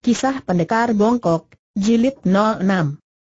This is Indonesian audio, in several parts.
Kisah Pendekar Bongkok, Jilid 06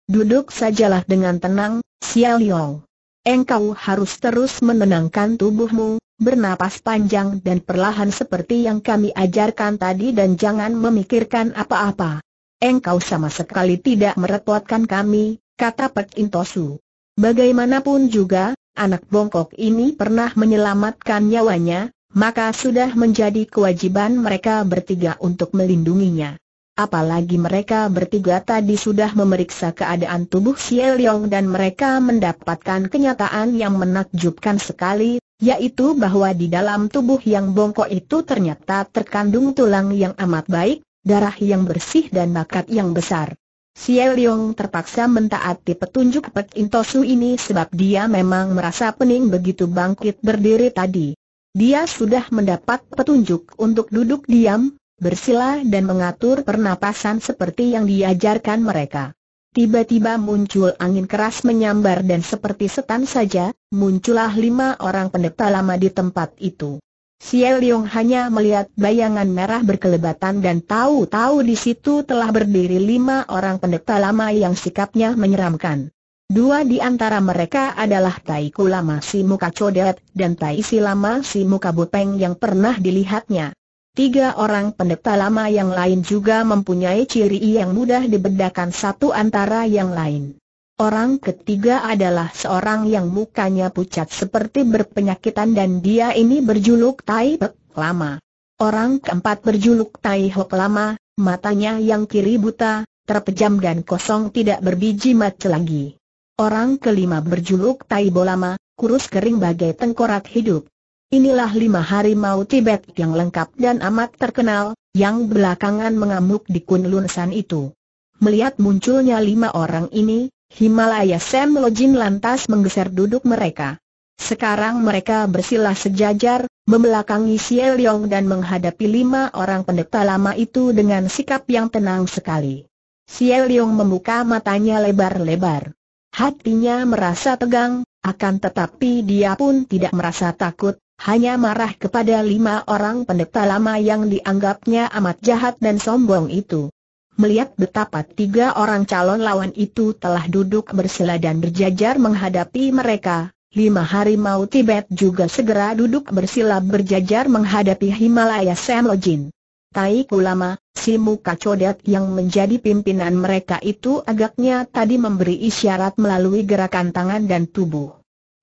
Duduk sajalah dengan tenang, Sial Long. Engkau harus terus menenangkan tubuhmu, bernapas panjang dan perlahan seperti yang kami ajarkan tadi dan jangan memikirkan apa-apa. Engkau sama sekali tidak merepotkan kami, kata Pek Intosu. Bagaimanapun juga, anak bongkok ini pernah menyelamatkan nyawanya, maka sudah menjadi kewajiban mereka bertiga untuk melindunginya. Apalagi mereka bertiga tadi sudah memeriksa keadaan tubuh Xie Liang dan mereka mendapatkan kenyataan yang menakjubkan sekali, yaitu bahwa di dalam tubuh yang bongkok itu ternyata terkandung tulang yang amat baik, darah yang bersih dan bakat yang besar. Xie Liang terpaksa mentaati petunjuk Pek Intosu ini sebab dia memang merasa pening begitu bangkit berdiri tadi. Dia sudah mendapat petunjuk untuk duduk diam, bersila dan mengatur pernapasan seperti yang diajarkan mereka. Tiba-tiba muncul angin keras menyambar dan seperti setan saja, muncullah lima orang pendeta lama di tempat itu. Xie Leong hanya melihat bayangan merah berkelebatan dan tahu-tahu di situ telah berdiri lima orang pendeta lama yang sikapnya menyeramkan. Dua di antara mereka adalah Tai Kulama si muka codet dan Tai Si Lama si muka Bupeng yang pernah dilihatnya. Tiga orang pendeta lama yang lain juga mempunyai ciri yang mudah dibedakan satu antara yang lain. Orang ketiga adalah seorang yang mukanya pucat seperti berpenyakitan dan dia ini berjuluk Tai Pek Lama. Orang keempat berjuluk Tai Hok Lama, matanya yang kiri buta, terpejam dan kosong tidak berbiji mata lagi. Orang kelima berjuluk Tai Bolama, kurus kering bagai tengkorak hidup. Inilah lima hari harimau Tibet yang lengkap dan amat terkenal, yang belakangan mengamuk di Kunlun itu. Melihat munculnya lima orang ini, Himalaya Sam Lojin lantas menggeser duduk mereka. Sekarang mereka bersilah sejajar, membelakangi Xie dan menghadapi lima orang pendeta lama itu dengan sikap yang tenang sekali. Xie membuka matanya lebar-lebar. Hatinya merasa tegang, akan tetapi dia pun tidak merasa takut, hanya marah kepada lima orang pendeta lama yang dianggapnya amat jahat dan sombong itu. Melihat betapa tiga orang calon lawan itu telah duduk bersila dan berjajar menghadapi mereka, lima harimau Tibet juga segera duduk bersila berjajar menghadapi Himalaya Samlojin. Tai Kulama, si muka codet yang menjadi pimpinan mereka itu agaknya tadi memberi isyarat melalui gerakan tangan dan tubuh.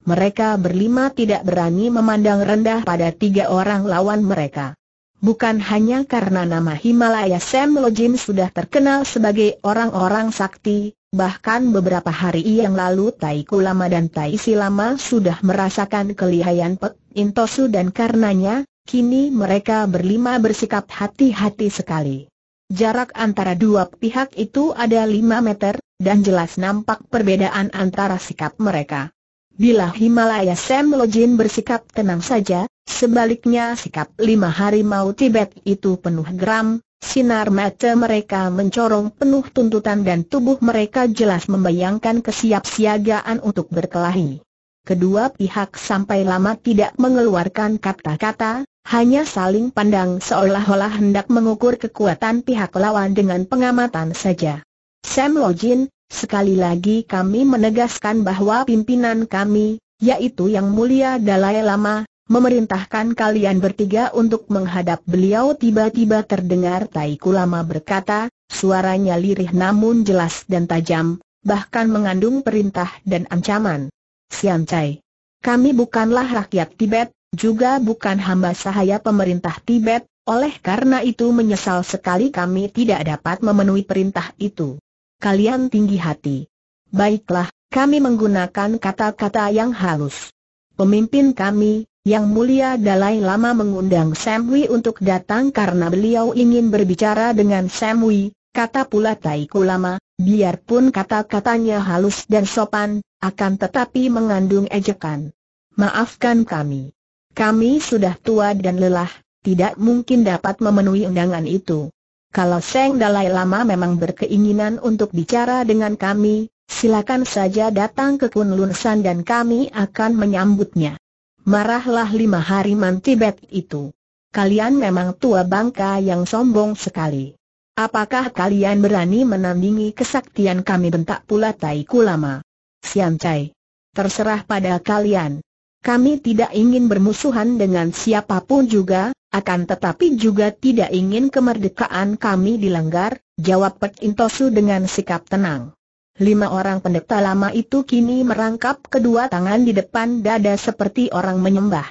Mereka berlima tidak berani memandang rendah pada tiga orang lawan mereka. Bukan hanya karena nama Himalaya Sam Lojin sudah terkenal sebagai orang-orang sakti, bahkan beberapa hari yang lalu Tai Kulama dan Tai Silama sudah merasakan kelihayan Pek Intosu dan karenanya, kini mereka berlima bersikap hati-hati sekali. Jarak antara dua pihak itu ada 5 meter, dan jelas nampak perbedaan antara sikap mereka. Bila Himalaya Sam Lojin bersikap tenang saja, sebaliknya sikap lima harimau Tibet itu penuh geram, sinar mata mereka mencorong penuh tuntutan dan tubuh mereka jelas membayangkan kesiapsiagaan untuk berkelahi. Kedua pihak sampai lama tidak mengeluarkan kata-kata, hanya saling pandang seolah-olah hendak mengukur kekuatan pihak lawan dengan pengamatan saja. Sam Lojin, Sekali lagi kami menegaskan bahwa pimpinan kami, yaitu Yang Mulia Dalai Lama, memerintahkan kalian bertiga untuk menghadap beliau tiba-tiba terdengar Taiku Lama berkata, suaranya lirih namun jelas dan tajam, bahkan mengandung perintah dan ancaman. Sian Chai. Kami bukanlah rakyat Tibet, juga bukan hamba sahaya pemerintah Tibet, oleh karena itu menyesal sekali kami tidak dapat memenuhi perintah itu kalian tinggi hati. Baiklah, kami menggunakan kata-kata yang halus. Pemimpin kami, yang mulia Dalai Lama mengundang Samui untuk datang karena beliau ingin berbicara dengan Samui, kata pula Taiku Lama, biarpun kata-katanya halus dan sopan, akan tetapi mengandung ejekan. Maafkan kami. Kami sudah tua dan lelah, tidak mungkin dapat memenuhi undangan itu. Kalau Seng Dalai Lama memang berkeinginan untuk bicara dengan kami, silakan saja datang ke Kunlun dan kami akan menyambutnya. Marahlah lima hariman Tibet itu. Kalian memang tua bangka yang sombong sekali. Apakah kalian berani menandingi kesaktian kami bentak pula Tai Kulama? Siam Terserah pada kalian. Kami tidak ingin bermusuhan dengan siapapun juga, akan tetapi juga tidak ingin kemerdekaan kami dilanggar, jawab Pek Intosu dengan sikap tenang. Lima orang pendeta lama itu kini merangkap kedua tangan di depan dada seperti orang menyembah.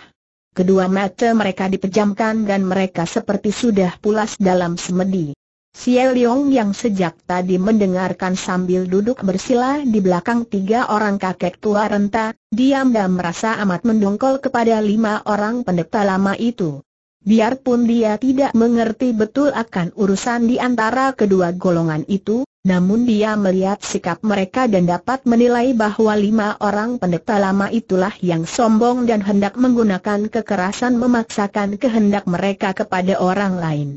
Kedua mata mereka dipejamkan dan mereka seperti sudah pulas dalam semedi. Xie Leong yang sejak tadi mendengarkan sambil duduk bersila di belakang tiga orang kakek tua renta, diam dan merasa amat mendongkol kepada lima orang pendeta lama itu. Biarpun dia tidak mengerti betul akan urusan di antara kedua golongan itu, namun dia melihat sikap mereka dan dapat menilai bahwa lima orang pendeta lama itulah yang sombong dan hendak menggunakan kekerasan memaksakan kehendak mereka kepada orang lain.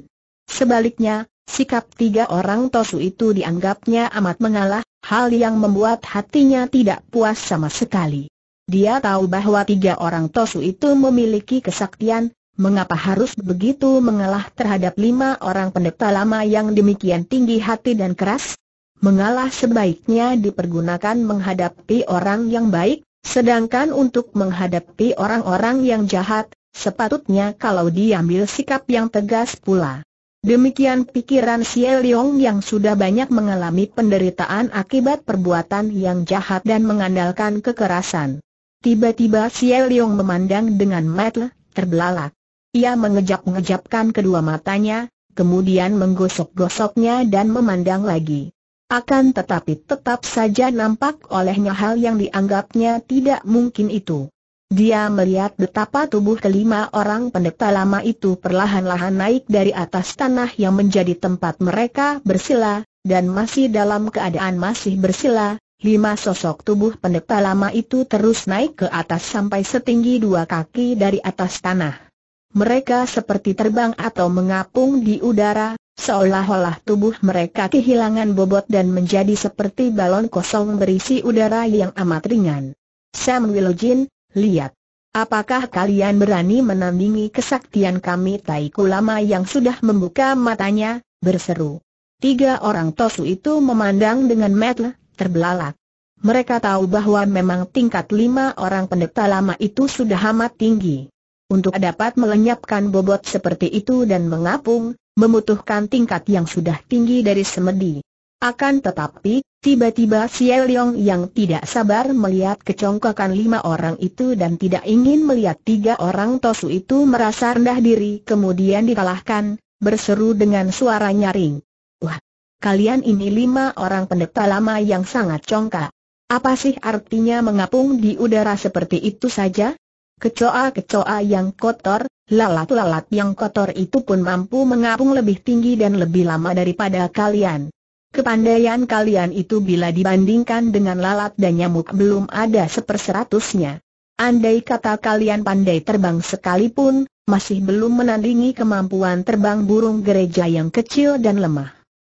Sebaliknya, sikap tiga orang tosu itu dianggapnya amat mengalah, hal yang membuat hatinya tidak puas sama sekali. Dia tahu bahwa tiga orang Tosu itu memiliki kesaktian, Mengapa harus begitu mengalah terhadap lima orang pendeta lama yang demikian tinggi hati dan keras? Mengalah sebaiknya dipergunakan menghadapi orang yang baik, sedangkan untuk menghadapi orang-orang yang jahat, sepatutnya kalau diambil sikap yang tegas pula. Demikian pikiran si Leong yang sudah banyak mengalami penderitaan akibat perbuatan yang jahat dan mengandalkan kekerasan. Tiba-tiba si Leong memandang dengan mata terbelalak. Ia mengejap-ngejapkan kedua matanya, kemudian menggosok-gosoknya dan memandang lagi. Akan tetapi tetap saja nampak olehnya hal yang dianggapnya tidak mungkin itu. Dia melihat betapa tubuh kelima orang pendeta lama itu perlahan-lahan naik dari atas tanah yang menjadi tempat mereka bersila, dan masih dalam keadaan masih bersila, lima sosok tubuh pendeta lama itu terus naik ke atas sampai setinggi dua kaki dari atas tanah. Mereka seperti terbang atau mengapung di udara, seolah-olah tubuh mereka kehilangan bobot dan menjadi seperti balon kosong berisi udara yang amat ringan. Sam Wilojin, lihat. Apakah kalian berani menandingi kesaktian kami Taiku Lama yang sudah membuka matanya, berseru. Tiga orang tosu itu memandang dengan metel, terbelalak. Mereka tahu bahwa memang tingkat lima orang pendeta lama itu sudah amat tinggi. Untuk dapat melenyapkan bobot seperti itu dan mengapung, membutuhkan tingkat yang sudah tinggi dari semedi. Akan tetapi, tiba-tiba Xie yang tidak sabar melihat kecongkakan lima orang itu dan tidak ingin melihat tiga orang tosu itu merasa rendah diri kemudian dikalahkan, berseru dengan suara nyaring. Wah, kalian ini lima orang pendeta lama yang sangat congkak. Apa sih artinya mengapung di udara seperti itu saja? Kecoa-kecoa yang kotor, lalat-lalat yang kotor itu pun mampu mengapung lebih tinggi dan lebih lama daripada kalian. Kepandaian kalian itu bila dibandingkan dengan lalat dan nyamuk belum ada seperseratusnya. Andai kata kalian pandai terbang sekalipun, masih belum menandingi kemampuan terbang burung gereja yang kecil dan lemah.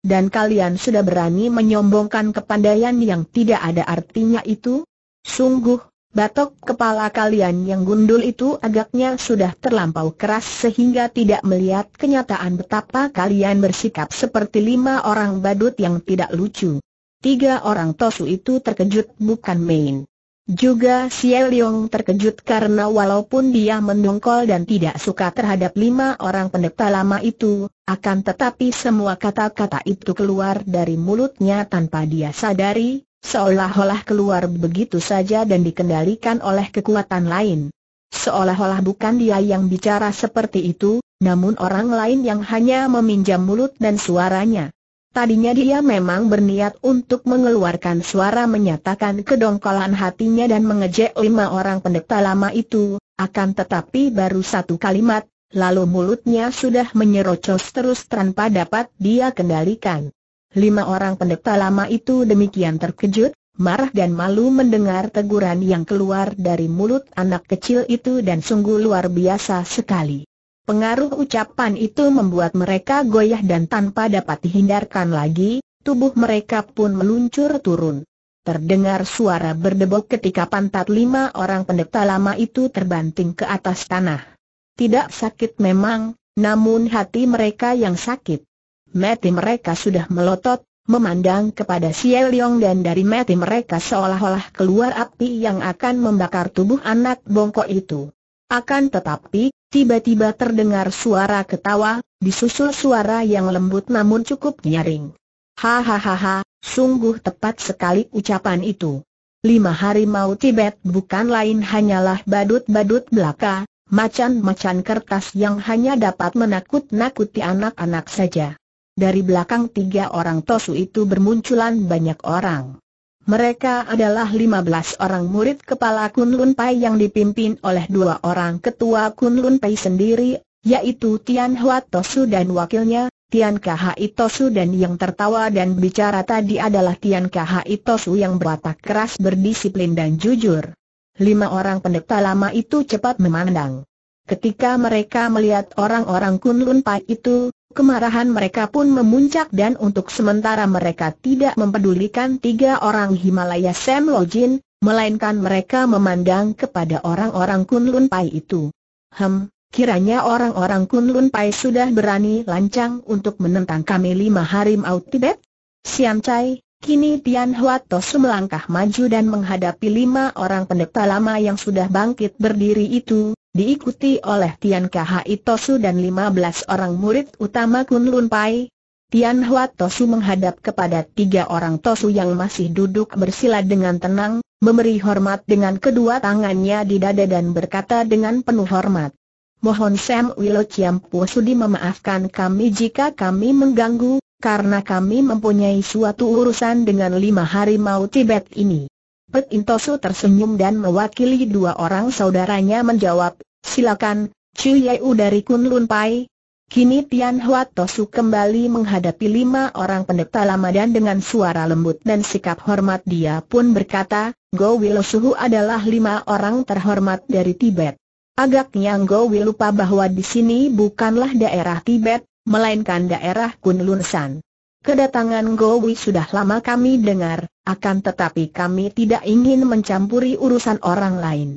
Dan kalian sudah berani menyombongkan kepandaian yang tidak ada artinya itu? Sungguh, Batok kepala kalian yang gundul itu agaknya sudah terlampau keras sehingga tidak melihat kenyataan betapa kalian bersikap seperti lima orang badut yang tidak lucu. Tiga orang tosu itu terkejut bukan main. Juga Xie Leong terkejut karena walaupun dia mendongkol dan tidak suka terhadap lima orang pendeta lama itu, akan tetapi semua kata-kata itu keluar dari mulutnya tanpa dia sadari, Seolah-olah keluar begitu saja dan dikendalikan oleh kekuatan lain. Seolah-olah bukan dia yang bicara seperti itu, namun orang lain yang hanya meminjam mulut dan suaranya. Tadinya dia memang berniat untuk mengeluarkan suara menyatakan kedongkolan hatinya dan mengejek lima orang pendeta lama itu, akan tetapi baru satu kalimat, lalu mulutnya sudah menyerocos terus tanpa dapat dia kendalikan. Lima orang pendeta lama itu demikian terkejut, marah dan malu mendengar teguran yang keluar dari mulut anak kecil itu dan sungguh luar biasa sekali. Pengaruh ucapan itu membuat mereka goyah dan tanpa dapat dihindarkan lagi, tubuh mereka pun meluncur turun. Terdengar suara berdebok ketika pantat lima orang pendeta lama itu terbanting ke atas tanah. Tidak sakit memang, namun hati mereka yang sakit mati mereka sudah melotot, memandang kepada Xie Liong dan dari mati mereka seolah-olah keluar api yang akan membakar tubuh anak bongkok itu. Akan tetapi, tiba-tiba terdengar suara ketawa, disusul suara yang lembut namun cukup nyaring. Hahaha, sungguh tepat sekali ucapan itu. Lima hari mau Tibet bukan lain hanyalah badut-badut belaka, macan-macan kertas yang hanya dapat menakut-nakuti anak-anak saja dari belakang tiga orang Tosu itu bermunculan banyak orang. Mereka adalah 15 orang murid kepala Kunlun Pai yang dipimpin oleh dua orang ketua Kunlun Pai sendiri, yaitu Tian Hua Tosu dan wakilnya, Tian Khai Tosu dan yang tertawa dan bicara tadi adalah Tian Khai Tosu yang berwatak keras berdisiplin dan jujur. Lima orang pendeta lama itu cepat memandang. Ketika mereka melihat orang-orang Kunlun Pai itu, Kemarahan mereka pun memuncak dan untuk sementara mereka tidak mempedulikan tiga orang Himalaya Sam Lojin, melainkan mereka memandang kepada orang-orang Kunlun Pai itu. Hem, kiranya orang-orang Kunlun Pai sudah berani lancang untuk menentang kami lima harimau Tibet? Siam Chai, kini Tian Hua Tosu melangkah maju dan menghadapi lima orang pendeta lama yang sudah bangkit berdiri itu, diikuti oleh Tian Kahai Tosu dan 15 orang murid utama Kun Lun Pai. Tian Hua Tosu menghadap kepada tiga orang Tosu yang masih duduk bersila dengan tenang, memberi hormat dengan kedua tangannya di dada dan berkata dengan penuh hormat. Mohon Sam Wilo Chiampu sudi memaafkan kami jika kami mengganggu, karena kami mempunyai suatu urusan dengan lima hari harimau Tibet ini. Pek Intosu tersenyum dan mewakili dua orang saudaranya menjawab, Silakan, Chu Yeu dari Kunlun Pai. Kini Tian Hua Tosu kembali menghadapi lima orang pendeta lama dan dengan suara lembut dan sikap hormat dia pun berkata, Go Wilo Suhu adalah lima orang terhormat dari Tibet. Agaknya Go lupa bahwa di sini bukanlah daerah Tibet, melainkan daerah Kunlun San. Kedatangan Gowi sudah lama kami dengar, akan tetapi kami tidak ingin mencampuri urusan orang lain.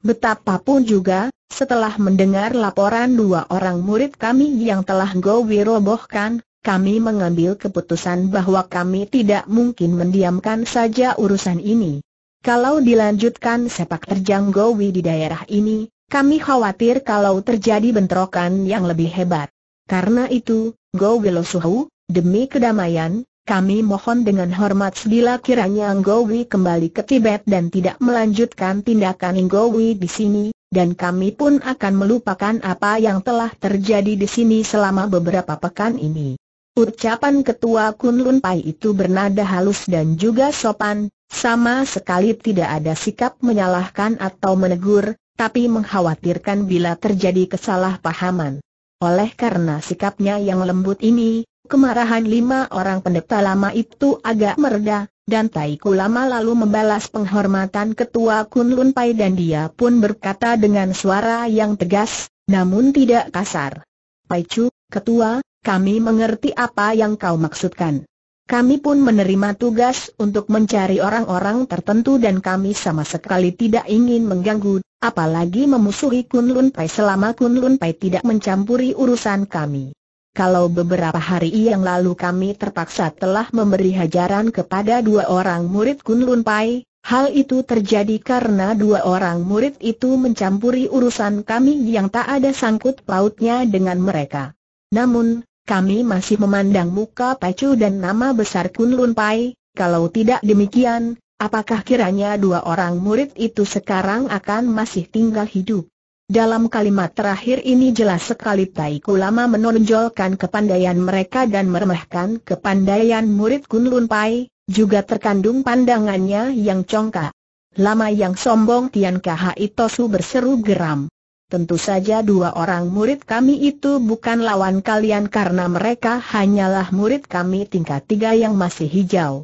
Betapapun juga, setelah mendengar laporan dua orang murid kami yang telah Gowi robohkan, kami mengambil keputusan bahwa kami tidak mungkin mendiamkan saja urusan ini. Kalau dilanjutkan sepak terjang Gowi di daerah ini, kami khawatir kalau terjadi bentrokan yang lebih hebat. Karena itu, Gowi Suhu, demi kedamaian, kami mohon dengan hormat bila kiranya Gowi kembali ke Tibet dan tidak melanjutkan tindakan Gowi di sini, dan kami pun akan melupakan apa yang telah terjadi di sini selama beberapa pekan ini. Ucapan ketua Kunlun Pai itu bernada halus dan juga sopan, sama sekali tidak ada sikap menyalahkan atau menegur, tapi mengkhawatirkan bila terjadi kesalahpahaman. Oleh karena sikapnya yang lembut ini, Kemarahan lima orang pendeta lama itu agak mereda, dan Taiku lama lalu membalas penghormatan ketua Kunlun Pai dan dia pun berkata dengan suara yang tegas, namun tidak kasar. Pai Chu, ketua, kami mengerti apa yang kau maksudkan. Kami pun menerima tugas untuk mencari orang-orang tertentu dan kami sama sekali tidak ingin mengganggu, apalagi memusuhi Kunlun Pai selama Kunlun Pai tidak mencampuri urusan kami kalau beberapa hari yang lalu kami terpaksa telah memberi hajaran kepada dua orang murid Kunlun Pai, hal itu terjadi karena dua orang murid itu mencampuri urusan kami yang tak ada sangkut pautnya dengan mereka. Namun, kami masih memandang muka pacu dan nama besar Kunlun Pai, kalau tidak demikian, apakah kiranya dua orang murid itu sekarang akan masih tinggal hidup? Dalam kalimat terakhir ini jelas sekali Tai Kulama menonjolkan kepandaian mereka dan meremehkan kepandaian murid Kunlun Pai, juga terkandung pandangannya yang congkak. Lama yang sombong Tian Kha Itosu berseru geram. Tentu saja dua orang murid kami itu bukan lawan kalian karena mereka hanyalah murid kami tingkat tiga yang masih hijau.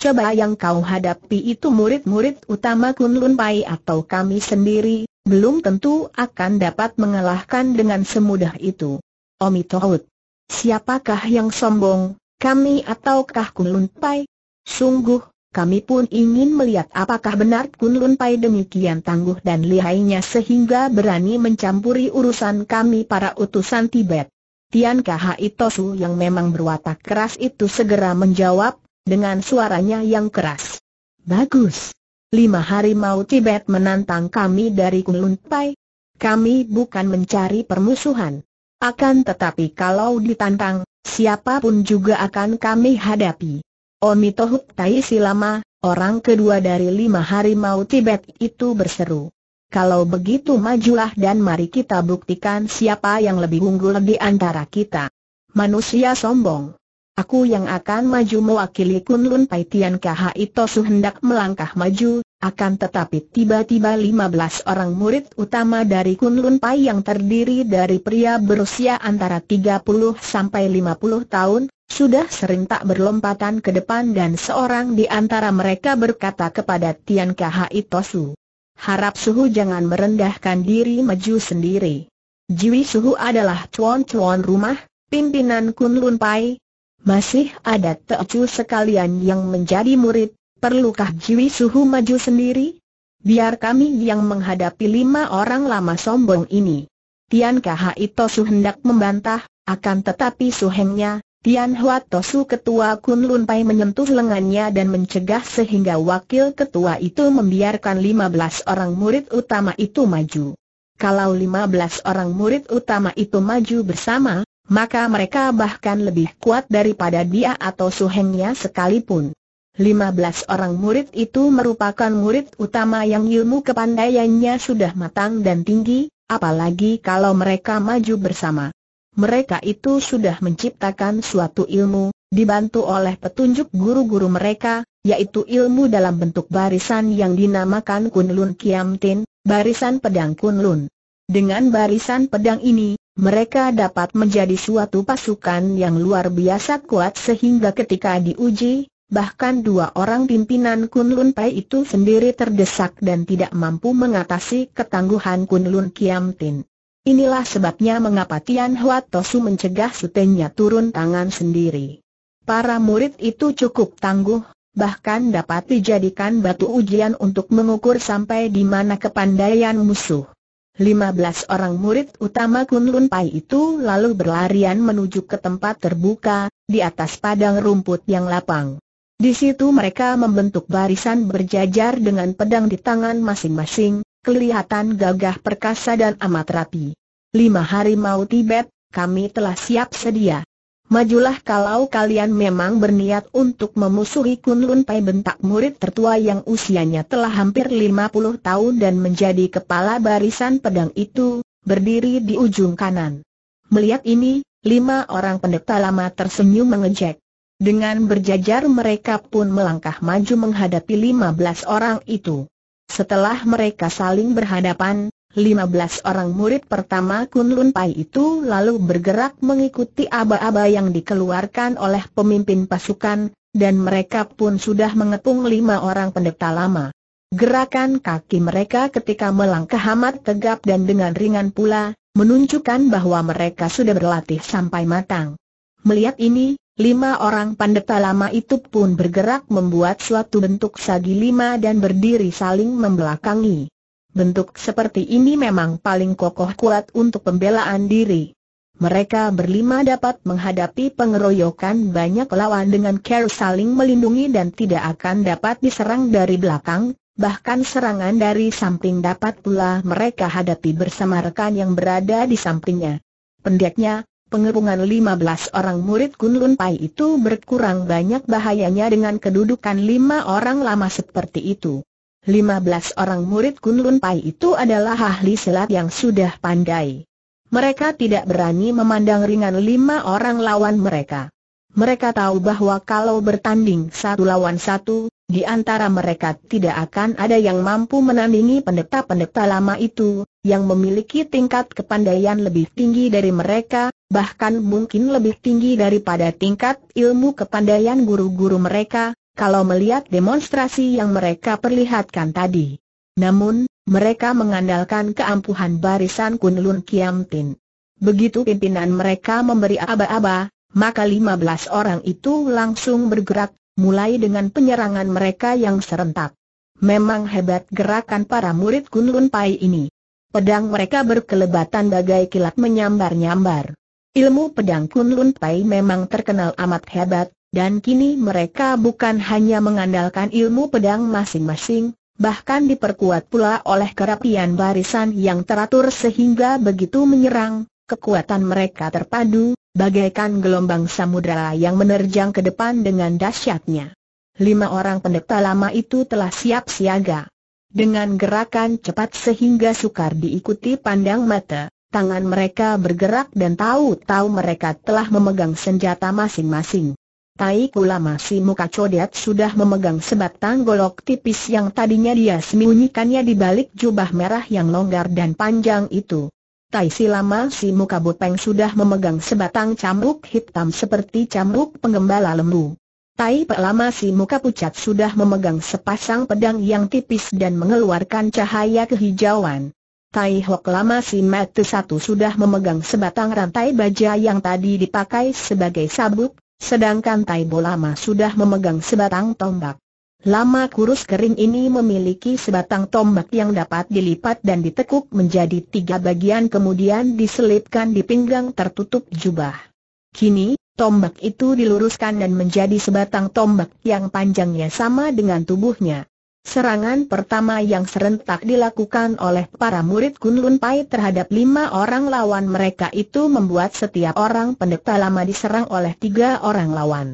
Coba yang kau hadapi itu murid-murid utama Kunlun Pai atau kami sendiri, belum tentu akan dapat mengalahkan dengan semudah itu. Omi Tohut. Siapakah yang sombong, kami ataukah Kun Pai? Sungguh, kami pun ingin melihat apakah benar Kun Pai demikian tangguh dan lihainya sehingga berani mencampuri urusan kami para utusan Tibet. Tian Kahai Tosu yang memang berwatak keras itu segera menjawab, dengan suaranya yang keras. Bagus, Lima harimau Tibet menantang kami dari Kunlun Pai. Kami bukan mencari permusuhan. Akan tetapi kalau ditantang, siapapun juga akan kami hadapi. Omitohut Tai Silama, orang kedua dari lima Hari harimau Tibet itu berseru. Kalau begitu majulah dan mari kita buktikan siapa yang lebih unggul di antara kita. Manusia sombong. Aku yang akan maju mewakili Kunlun Pai Tian KHI Tosu hendak melangkah maju, akan tetapi tiba-tiba 15 orang murid utama dari Kunlun Pai yang terdiri dari pria berusia antara 30 sampai 50 tahun, sudah serentak berlompatan ke depan dan seorang di antara mereka berkata kepada Tian KHI Tosu. Harap Suhu jangan merendahkan diri maju sendiri. Jiwi Suhu adalah cuan-cuan rumah, pimpinan Kunlun Pai, masih ada Teocu sekalian yang menjadi murid, perlukah Jiwi Suhu maju sendiri? Biar kami yang menghadapi lima orang lama sombong ini. Tian Kha itu hendak membantah, akan tetapi suhengnya, Tian Hua Tosu ketua Kun Lun Pai menyentuh lengannya dan mencegah sehingga wakil ketua itu membiarkan lima belas orang murid utama itu maju. Kalau lima belas orang murid utama itu maju bersama, maka mereka bahkan lebih kuat daripada dia atau suhengnya sekalipun. 15 orang murid itu merupakan murid utama yang ilmu kepandaiannya sudah matang dan tinggi, apalagi kalau mereka maju bersama. Mereka itu sudah menciptakan suatu ilmu, dibantu oleh petunjuk guru-guru mereka, yaitu ilmu dalam bentuk barisan yang dinamakan Kunlun Kiamtin, barisan pedang Kunlun. Dengan barisan pedang ini, mereka dapat menjadi suatu pasukan yang luar biasa kuat sehingga ketika diuji, bahkan dua orang pimpinan Kun Lun Pai itu sendiri terdesak dan tidak mampu mengatasi ketangguhan Kun Lun Kiam Tin. Inilah sebabnya mengapa Tian Hua Tosu mencegah sutenya turun tangan sendiri. Para murid itu cukup tangguh, bahkan dapat dijadikan batu ujian untuk mengukur sampai di mana kepandaian musuh. 15 orang murid utama Kunlun Pai itu lalu berlarian menuju ke tempat terbuka, di atas padang rumput yang lapang. Di situ mereka membentuk barisan berjajar dengan pedang di tangan masing-masing, kelihatan gagah perkasa dan amat rapi. Lima hari mau Tibet, kami telah siap sedia. Majulah kalau kalian memang berniat untuk memusuhi Kunlun Pai bentak murid tertua yang usianya telah hampir 50 tahun dan menjadi kepala barisan pedang itu, berdiri di ujung kanan. Melihat ini, lima orang pendeta lama tersenyum mengejek. Dengan berjajar mereka pun melangkah maju menghadapi lima belas orang itu. Setelah mereka saling berhadapan, 15 orang murid pertama Kunlun Pai itu lalu bergerak mengikuti aba-aba yang dikeluarkan oleh pemimpin pasukan, dan mereka pun sudah mengepung lima orang pendeta lama. Gerakan kaki mereka ketika melangkah amat tegap dan dengan ringan pula, menunjukkan bahwa mereka sudah berlatih sampai matang. Melihat ini, lima orang pendeta lama itu pun bergerak membuat suatu bentuk sagi lima dan berdiri saling membelakangi. Bentuk seperti ini memang paling kokoh kuat untuk pembelaan diri. Mereka berlima dapat menghadapi pengeroyokan banyak lawan dengan care saling melindungi dan tidak akan dapat diserang dari belakang, bahkan serangan dari samping dapat pula mereka hadapi bersama rekan yang berada di sampingnya. Pendeknya, pengerungan 15 orang murid Kunlun Pai itu berkurang banyak bahayanya dengan kedudukan lima orang lama seperti itu. 15 orang murid Kunlun Pai itu adalah ahli silat yang sudah pandai. Mereka tidak berani memandang ringan lima orang lawan mereka. Mereka tahu bahwa kalau bertanding satu lawan satu, di antara mereka tidak akan ada yang mampu menandingi pendeta-pendeta lama itu, yang memiliki tingkat kepandaian lebih tinggi dari mereka, bahkan mungkin lebih tinggi daripada tingkat ilmu kepandaian guru-guru mereka, kalau melihat demonstrasi yang mereka perlihatkan tadi. Namun, mereka mengandalkan keampuhan barisan Kunlun Tin. Begitu pimpinan mereka memberi aba-aba, maka 15 orang itu langsung bergerak, mulai dengan penyerangan mereka yang serentak. Memang hebat gerakan para murid Kunlun Pai ini. Pedang mereka berkelebatan bagai kilat menyambar-nyambar. Ilmu pedang Kunlun Pai memang terkenal amat hebat, dan kini mereka bukan hanya mengandalkan ilmu pedang masing-masing, bahkan diperkuat pula oleh kerapian barisan yang teratur sehingga begitu menyerang, kekuatan mereka terpadu, bagaikan gelombang samudera yang menerjang ke depan dengan dahsyatnya. Lima orang pendeta lama itu telah siap siaga. Dengan gerakan cepat sehingga sukar diikuti pandang mata, tangan mereka bergerak dan tahu-tahu mereka telah memegang senjata masing-masing. Tai Kulama si muka codet sudah memegang sebatang golok tipis yang tadinya dia sembunyikannya di balik jubah merah yang longgar dan panjang itu. Tai si lama si muka bopeng sudah memegang sebatang cambuk hitam seperti cambuk penggembala lembu. Tai Pek lama si muka pucat sudah memegang sepasang pedang yang tipis dan mengeluarkan cahaya kehijauan. Tai Hok lama si mata satu sudah memegang sebatang rantai baja yang tadi dipakai sebagai sabuk, sedangkan Taibo lama sudah memegang sebatang tombak. Lama kurus kering ini memiliki sebatang tombak yang dapat dilipat dan ditekuk menjadi tiga bagian kemudian diselipkan di pinggang tertutup jubah. Kini, tombak itu diluruskan dan menjadi sebatang tombak yang panjangnya sama dengan tubuhnya. Serangan pertama yang serentak dilakukan oleh para murid Kunlun Pai terhadap lima orang lawan mereka itu membuat setiap orang pendeta lama diserang oleh tiga orang lawan.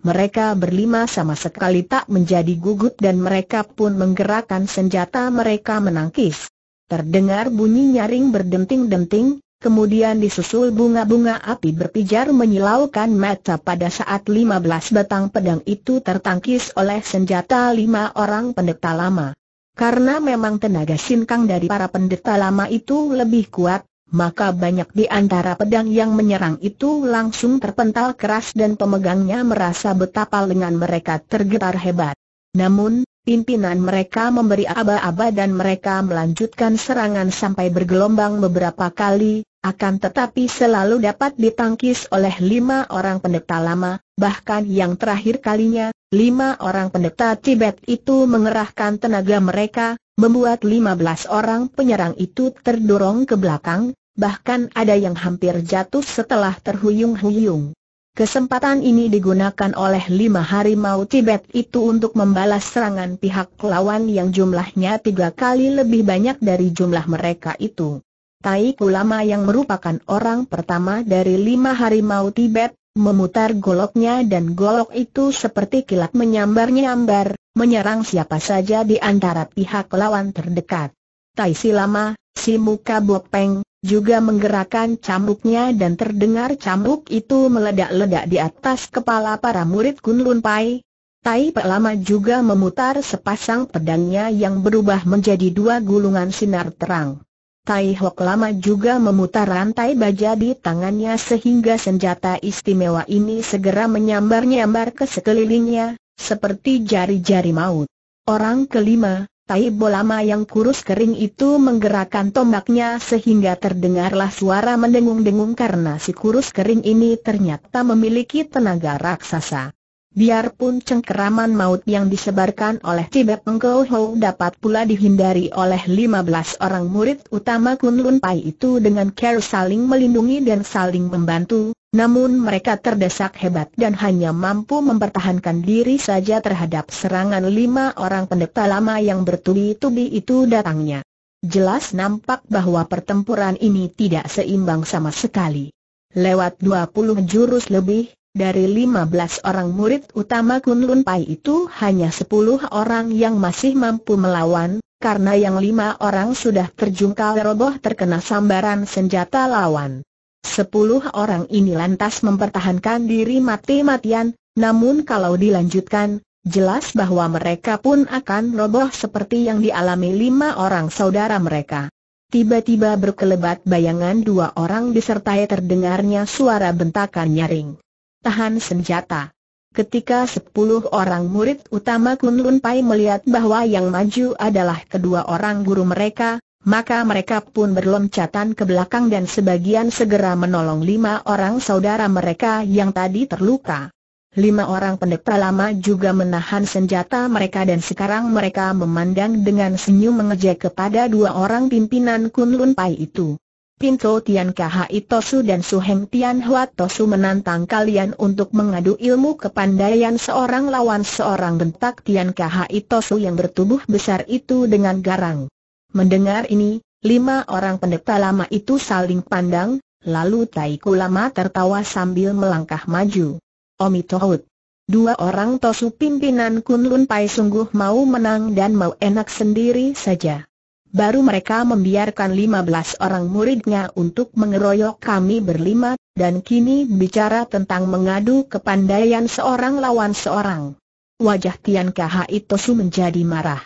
Mereka berlima sama sekali tak menjadi gugup dan mereka pun menggerakkan senjata mereka menangkis. Terdengar bunyi nyaring berdenting-denting, kemudian disusul bunga-bunga api berpijar menyilaukan mata pada saat 15 batang pedang itu tertangkis oleh senjata lima orang pendeta lama. Karena memang tenaga sinkang dari para pendeta lama itu lebih kuat, maka banyak di antara pedang yang menyerang itu langsung terpental keras dan pemegangnya merasa betapa lengan mereka tergetar hebat. Namun, pimpinan mereka memberi aba-aba dan mereka melanjutkan serangan sampai bergelombang beberapa kali, akan tetapi selalu dapat ditangkis oleh lima orang pendeta lama, bahkan yang terakhir kalinya, lima orang pendeta Tibet itu mengerahkan tenaga mereka, membuat lima belas orang penyerang itu terdorong ke belakang, bahkan ada yang hampir jatuh setelah terhuyung-huyung. Kesempatan ini digunakan oleh lima harimau Tibet itu untuk membalas serangan pihak lawan yang jumlahnya tiga kali lebih banyak dari jumlah mereka itu. Tai Kulama yang merupakan orang pertama dari lima harimau Tibet, memutar goloknya dan golok itu seperti kilat menyambar-nyambar, menyerang siapa saja di antara pihak lawan terdekat. Tai Silama, si muka Bopeng, juga menggerakkan cambuknya dan terdengar cambuk itu meledak-ledak di atas kepala para murid Kunlun Pai. Tai Pelama juga memutar sepasang pedangnya yang berubah menjadi dua gulungan sinar terang. Tai Hok lama juga memutar rantai baja di tangannya sehingga senjata istimewa ini segera menyambar-nyambar ke sekelilingnya, seperti jari-jari maut. Orang kelima, Tai Bolama yang kurus kering itu menggerakkan tombaknya sehingga terdengarlah suara mendengung-dengung karena si kurus kering ini ternyata memiliki tenaga raksasa. Biarpun cengkeraman maut yang disebarkan oleh Tibet Engkau Ho dapat pula dihindari oleh 15 orang murid utama Kun Lun Pai itu dengan care saling melindungi dan saling membantu, namun mereka terdesak hebat dan hanya mampu mempertahankan diri saja terhadap serangan lima orang pendeta lama yang bertubi-tubi itu datangnya. Jelas nampak bahwa pertempuran ini tidak seimbang sama sekali. Lewat 20 jurus lebih, dari 15 orang murid utama Kunlun Pai itu hanya sepuluh orang yang masih mampu melawan, karena yang lima orang sudah terjungkal roboh terkena sambaran senjata lawan. Sepuluh orang ini lantas mempertahankan diri mati-matian, namun kalau dilanjutkan, jelas bahwa mereka pun akan roboh seperti yang dialami lima orang saudara mereka. Tiba-tiba berkelebat bayangan dua orang disertai terdengarnya suara bentakan nyaring tahan senjata. Ketika sepuluh orang murid utama Kunlun Pai melihat bahwa yang maju adalah kedua orang guru mereka, maka mereka pun berloncatan ke belakang dan sebagian segera menolong lima orang saudara mereka yang tadi terluka. Lima orang pendeta lama juga menahan senjata mereka dan sekarang mereka memandang dengan senyum mengejek kepada dua orang pimpinan Kunlun Pai itu. Pinto Tian Khai Tosu dan Su Heng Tian Hua Tosu menantang kalian untuk mengadu ilmu kepandaian seorang lawan seorang bentak Tian Khai Tosu yang bertubuh besar itu dengan garang. Mendengar ini, lima orang pendeta lama itu saling pandang, lalu Tai Lama tertawa sambil melangkah maju. Omi Tohut. Dua orang Tosu pimpinan Kunlun Pai sungguh mau menang dan mau enak sendiri saja baru mereka membiarkan 15 orang muridnya untuk mengeroyok kami berlima, dan kini bicara tentang mengadu kepandaian seorang lawan seorang. Wajah Tian Kahai Tosu menjadi marah.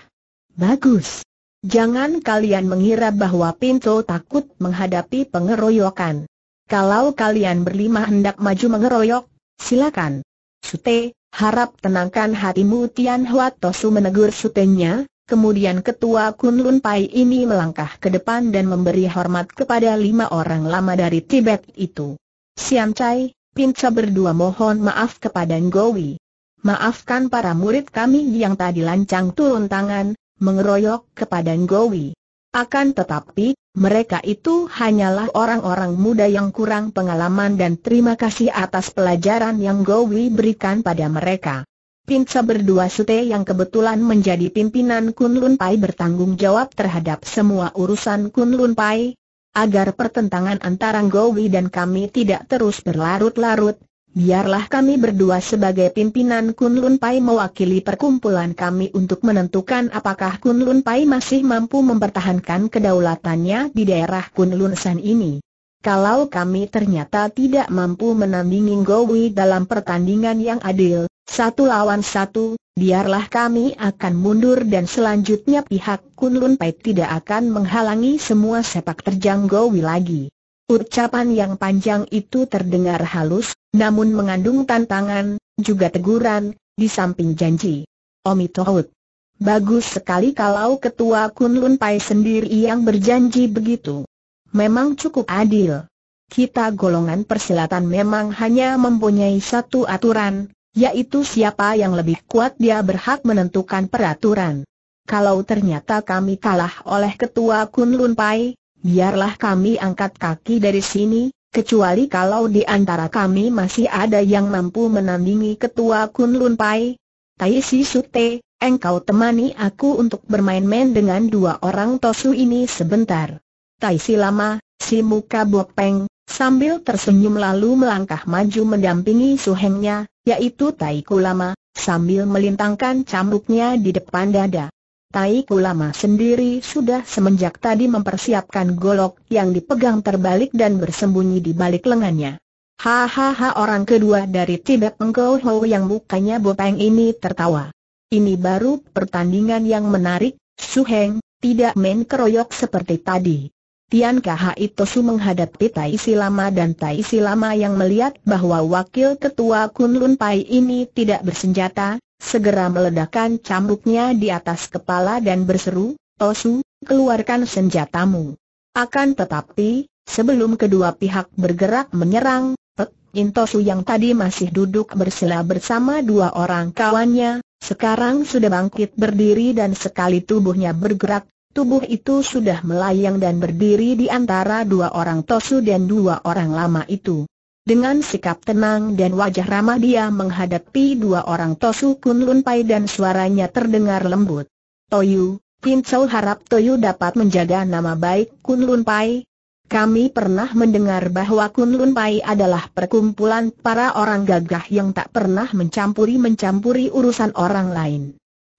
Bagus. Jangan kalian mengira bahwa Pinto takut menghadapi pengeroyokan. Kalau kalian berlima hendak maju mengeroyok, silakan. Sute, harap tenangkan hatimu Tian Hua Tosu menegur sutenya, Kemudian ketua Kunlun Pai ini melangkah ke depan dan memberi hormat kepada lima orang lama dari Tibet itu. Siam Chai, Pinca berdua mohon maaf kepada Ngowi. Maafkan para murid kami yang tadi lancang turun tangan, mengeroyok kepada Ngowi. Akan tetapi, mereka itu hanyalah orang-orang muda yang kurang pengalaman dan terima kasih atas pelajaran yang Ngowi berikan pada mereka. Pinca berdua sute yang kebetulan menjadi pimpinan Kunlun Pai bertanggung jawab terhadap semua urusan Kunlun Pai. Agar pertentangan antara Gowi dan kami tidak terus berlarut-larut, biarlah kami berdua sebagai pimpinan Kunlun Pai mewakili perkumpulan kami untuk menentukan apakah Kunlun Pai masih mampu mempertahankan kedaulatannya di daerah Kunlun San ini. Kalau kami ternyata tidak mampu menandingi Gowi dalam pertandingan yang adil, satu lawan satu, biarlah kami akan mundur dan selanjutnya pihak Kunlun Pai tidak akan menghalangi semua sepak terjang Gowi lagi. Ucapan yang panjang itu terdengar halus, namun mengandung tantangan, juga teguran, di samping janji. Omi Tohut. Bagus sekali kalau ketua Kunlun Pai sendiri yang berjanji begitu memang cukup adil. Kita golongan persilatan memang hanya mempunyai satu aturan, yaitu siapa yang lebih kuat dia berhak menentukan peraturan. Kalau ternyata kami kalah oleh ketua Kunlun Pai, biarlah kami angkat kaki dari sini, kecuali kalau di antara kami masih ada yang mampu menandingi ketua Kunlun Pai. Tai Si Sute, engkau temani aku untuk bermain-main dengan dua orang tosu ini sebentar. Tai Si Lama, si muka bopeng, sambil tersenyum lalu melangkah maju mendampingi suhengnya, yaitu Tai Kulama, sambil melintangkan cambuknya di depan dada. Tai Kulama sendiri sudah semenjak tadi mempersiapkan golok yang dipegang terbalik dan bersembunyi di balik lengannya. Hahaha orang kedua dari Tibet Engkau Ho yang mukanya bopeng ini tertawa. Ini baru pertandingan yang menarik, Su Heng, tidak main keroyok seperti tadi. Tian Khai Tosu menghadapi Tai Silama dan Tai Silama yang melihat bahwa wakil ketua Kunlun Pai ini tidak bersenjata, segera meledakkan cambuknya di atas kepala dan berseru, Tosu, keluarkan senjatamu. Akan tetapi, sebelum kedua pihak bergerak menyerang, Pek Intosu yang tadi masih duduk bersila bersama dua orang kawannya, sekarang sudah bangkit berdiri dan sekali tubuhnya bergerak, Tubuh itu sudah melayang dan berdiri di antara dua orang Tosu dan dua orang lama itu. Dengan sikap tenang dan wajah ramah dia menghadapi dua orang Tosu Kun Pai dan suaranya terdengar lembut. Toyu, Pin harap Toyu dapat menjaga nama baik Kun Pai. Kami pernah mendengar bahwa Kun Pai adalah perkumpulan para orang gagah yang tak pernah mencampuri-mencampuri urusan orang lain.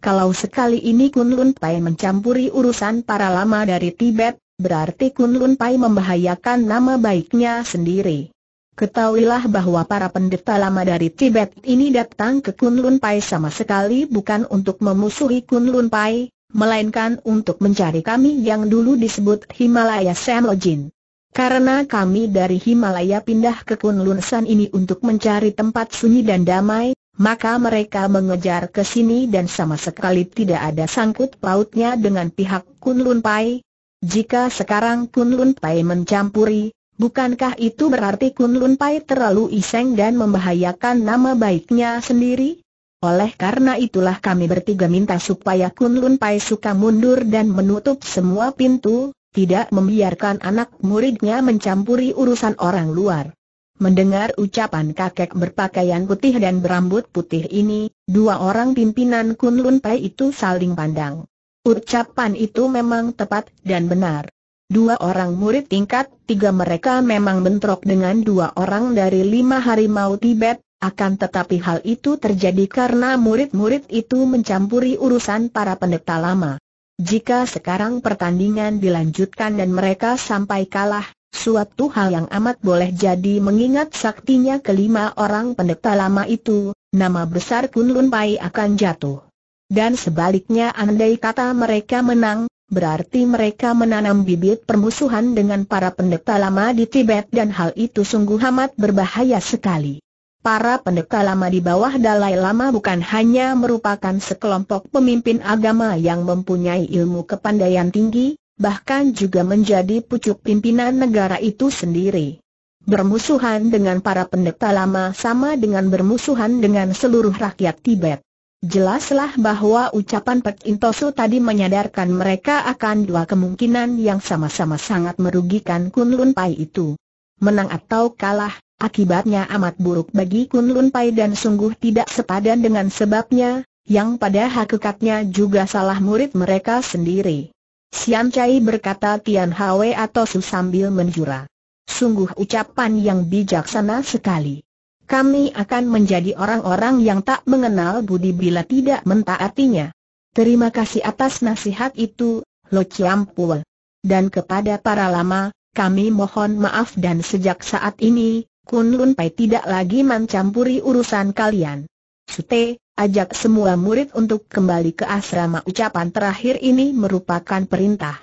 Kalau sekali ini Kun Lun Pai mencampuri urusan para lama dari Tibet, berarti Kun Lun Pai membahayakan nama baiknya sendiri. Ketahuilah bahwa para pendeta lama dari Tibet ini datang ke Kunlun Pai sama sekali bukan untuk memusuhi Kunlun Pai, melainkan untuk mencari kami yang dulu disebut Himalaya Samojin. Karena kami dari Himalaya pindah ke Kunlun ini untuk mencari tempat sunyi dan damai, maka mereka mengejar ke sini dan sama sekali tidak ada sangkut pautnya dengan pihak Kunlun Jika sekarang Kunlun mencampuri, bukankah itu berarti Kunlun terlalu iseng dan membahayakan nama baiknya sendiri? Oleh karena itulah kami bertiga minta supaya Kunlun suka mundur dan menutup semua pintu, tidak membiarkan anak muridnya mencampuri urusan orang luar. Mendengar ucapan kakek berpakaian putih dan berambut putih ini, dua orang pimpinan Kunlun Pai itu saling pandang. Ucapan itu memang tepat dan benar. Dua orang murid tingkat tiga mereka memang bentrok dengan dua orang dari lima harimau Tibet, akan tetapi hal itu terjadi karena murid-murid itu mencampuri urusan para pendeta lama. Jika sekarang pertandingan dilanjutkan dan mereka sampai kalah, suatu hal yang amat boleh jadi mengingat saktinya kelima orang pendeta lama itu, nama besar Kunlun Pai akan jatuh. Dan sebaliknya andai kata mereka menang, Berarti mereka menanam bibit permusuhan dengan para pendeta lama di Tibet dan hal itu sungguh amat berbahaya sekali para pendeta lama di bawah Dalai Lama bukan hanya merupakan sekelompok pemimpin agama yang mempunyai ilmu kepandaian tinggi, bahkan juga menjadi pucuk pimpinan negara itu sendiri. Bermusuhan dengan para pendeta lama sama dengan bermusuhan dengan seluruh rakyat Tibet. Jelaslah bahwa ucapan Pek Intosu tadi menyadarkan mereka akan dua kemungkinan yang sama-sama sangat merugikan Kunlun Pai itu menang atau kalah, akibatnya amat buruk bagi Kun Lun Pai dan sungguh tidak sepadan dengan sebabnya, yang pada hakikatnya juga salah murid mereka sendiri. Sian Chai berkata Tian Hwe atau Su sambil menjura. Sungguh ucapan yang bijaksana sekali. Kami akan menjadi orang-orang yang tak mengenal budi bila tidak mentaatinya. Terima kasih atas nasihat itu, Lo Chiam Pua. Dan kepada para lama, kami mohon maaf dan sejak saat ini, Kun Lun Pai tidak lagi mencampuri urusan kalian. Sute, ajak semua murid untuk kembali ke asrama ucapan terakhir ini merupakan perintah.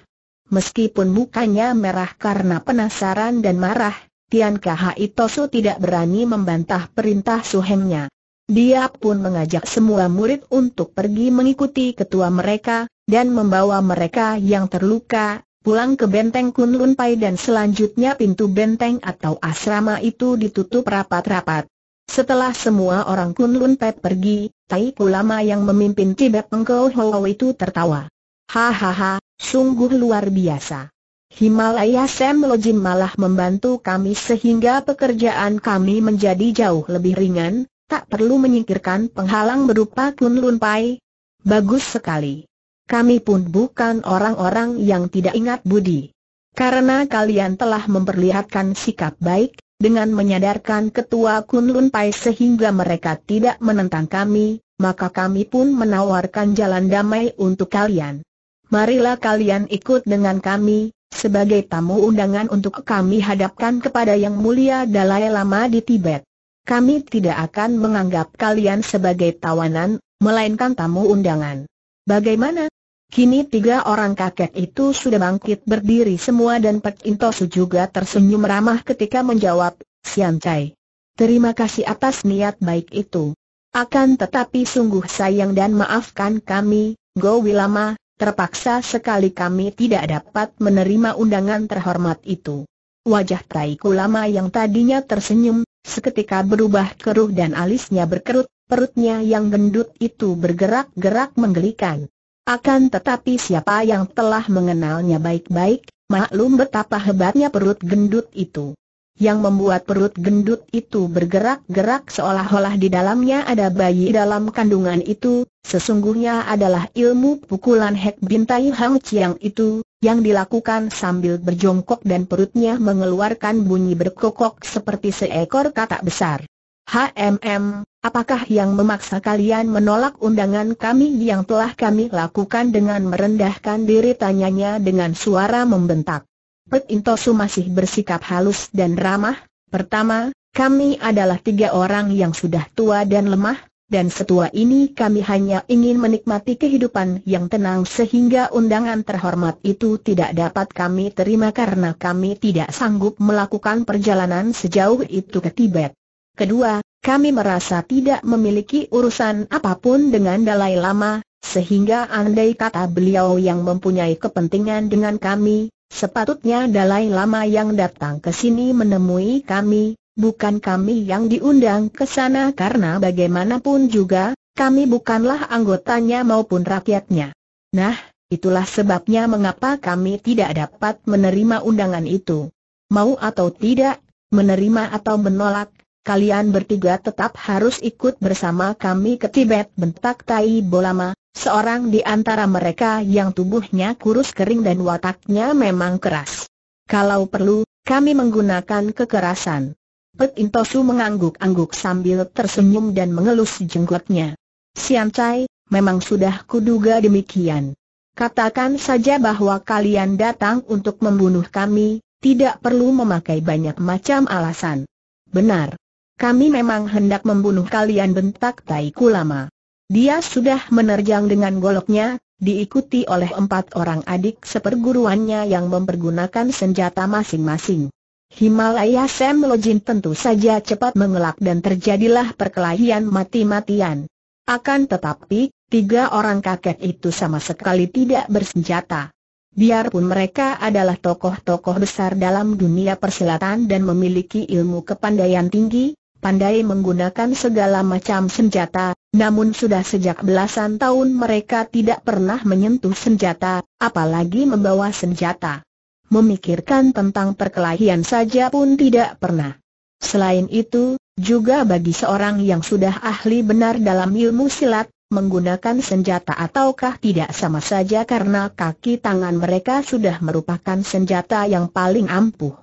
Meskipun mukanya merah karena penasaran dan marah, Tian Khai Tosu tidak berani membantah perintah suhengnya. Dia pun mengajak semua murid untuk pergi mengikuti ketua mereka, dan membawa mereka yang terluka, pulang ke benteng Kunlun Pai dan selanjutnya pintu benteng atau asrama itu ditutup rapat-rapat. Setelah semua orang Kunlun Pai pergi, Tai Kulama yang memimpin Tibet Pengkau Hoa itu tertawa. Hahaha, sungguh luar biasa. Himalaya Sam Lojin malah membantu kami sehingga pekerjaan kami menjadi jauh lebih ringan, tak perlu menyingkirkan penghalang berupa Kunlun Pai. Bagus sekali. Kami pun bukan orang-orang yang tidak ingat budi. Karena kalian telah memperlihatkan sikap baik, dengan menyadarkan ketua Kunlun Pai sehingga mereka tidak menentang kami, maka kami pun menawarkan jalan damai untuk kalian. Marilah kalian ikut dengan kami, sebagai tamu undangan untuk kami hadapkan kepada Yang Mulia Dalai Lama di Tibet. Kami tidak akan menganggap kalian sebagai tawanan, melainkan tamu undangan. Bagaimana? Kini tiga orang kakek itu sudah bangkit berdiri semua dan Pek Intosu juga tersenyum ramah ketika menjawab, Sian Chai. Terima kasih atas niat baik itu. Akan tetapi sungguh sayang dan maafkan kami, Go Wilama, terpaksa sekali kami tidak dapat menerima undangan terhormat itu. Wajah Tai Kulama yang tadinya tersenyum, seketika berubah keruh dan alisnya berkerut, perutnya yang gendut itu bergerak-gerak menggelikan. Akan tetapi siapa yang telah mengenalnya baik-baik, maklum betapa hebatnya perut gendut itu. Yang membuat perut gendut itu bergerak-gerak seolah-olah di dalamnya ada bayi dalam kandungan itu, sesungguhnya adalah ilmu pukulan Hek Bintai Hang Chiang itu, yang dilakukan sambil berjongkok dan perutnya mengeluarkan bunyi berkokok seperti seekor katak besar. HMM, Apakah yang memaksa kalian menolak undangan kami yang telah kami lakukan dengan merendahkan diri tanyanya dengan suara membentak? Pek Intosu masih bersikap halus dan ramah. Pertama, kami adalah tiga orang yang sudah tua dan lemah, dan setua ini kami hanya ingin menikmati kehidupan yang tenang sehingga undangan terhormat itu tidak dapat kami terima karena kami tidak sanggup melakukan perjalanan sejauh itu ke Tibet. Kedua, kami merasa tidak memiliki urusan apapun dengan Dalai Lama, sehingga andai kata beliau yang mempunyai kepentingan dengan kami, sepatutnya Dalai Lama yang datang ke sini menemui kami, bukan kami yang diundang ke sana karena bagaimanapun juga, kami bukanlah anggotanya maupun rakyatnya. Nah, itulah sebabnya mengapa kami tidak dapat menerima undangan itu. Mau atau tidak, menerima atau menolak, kalian bertiga tetap harus ikut bersama kami ke Tibet bentak Tai Bolama, seorang di antara mereka yang tubuhnya kurus kering dan wataknya memang keras. Kalau perlu, kami menggunakan kekerasan. Pek Intosu mengangguk-angguk sambil tersenyum dan mengelus jenggotnya. Sian Chai, memang sudah kuduga demikian. Katakan saja bahwa kalian datang untuk membunuh kami, tidak perlu memakai banyak macam alasan. Benar kami memang hendak membunuh kalian bentak Tai Kulama. Dia sudah menerjang dengan goloknya, diikuti oleh empat orang adik seperguruannya yang mempergunakan senjata masing-masing. Himalaya Sam Lojin tentu saja cepat mengelak dan terjadilah perkelahian mati-matian. Akan tetapi, tiga orang kakek itu sama sekali tidak bersenjata. Biarpun mereka adalah tokoh-tokoh besar dalam dunia persilatan dan memiliki ilmu kepandaian tinggi, pandai menggunakan segala macam senjata, namun sudah sejak belasan tahun mereka tidak pernah menyentuh senjata, apalagi membawa senjata. Memikirkan tentang perkelahian saja pun tidak pernah. Selain itu, juga bagi seorang yang sudah ahli benar dalam ilmu silat, menggunakan senjata ataukah tidak sama saja karena kaki tangan mereka sudah merupakan senjata yang paling ampuh.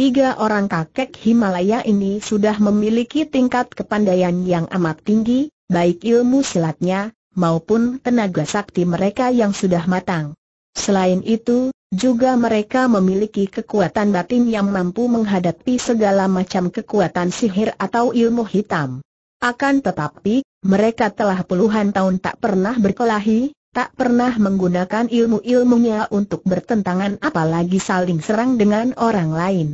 Tiga orang kakek Himalaya ini sudah memiliki tingkat kepandaian yang amat tinggi, baik ilmu silatnya, maupun tenaga sakti mereka yang sudah matang. Selain itu, juga mereka memiliki kekuatan batin yang mampu menghadapi segala macam kekuatan sihir atau ilmu hitam. Akan tetapi, mereka telah puluhan tahun tak pernah berkelahi, tak pernah menggunakan ilmu-ilmunya untuk bertentangan apalagi saling serang dengan orang lain.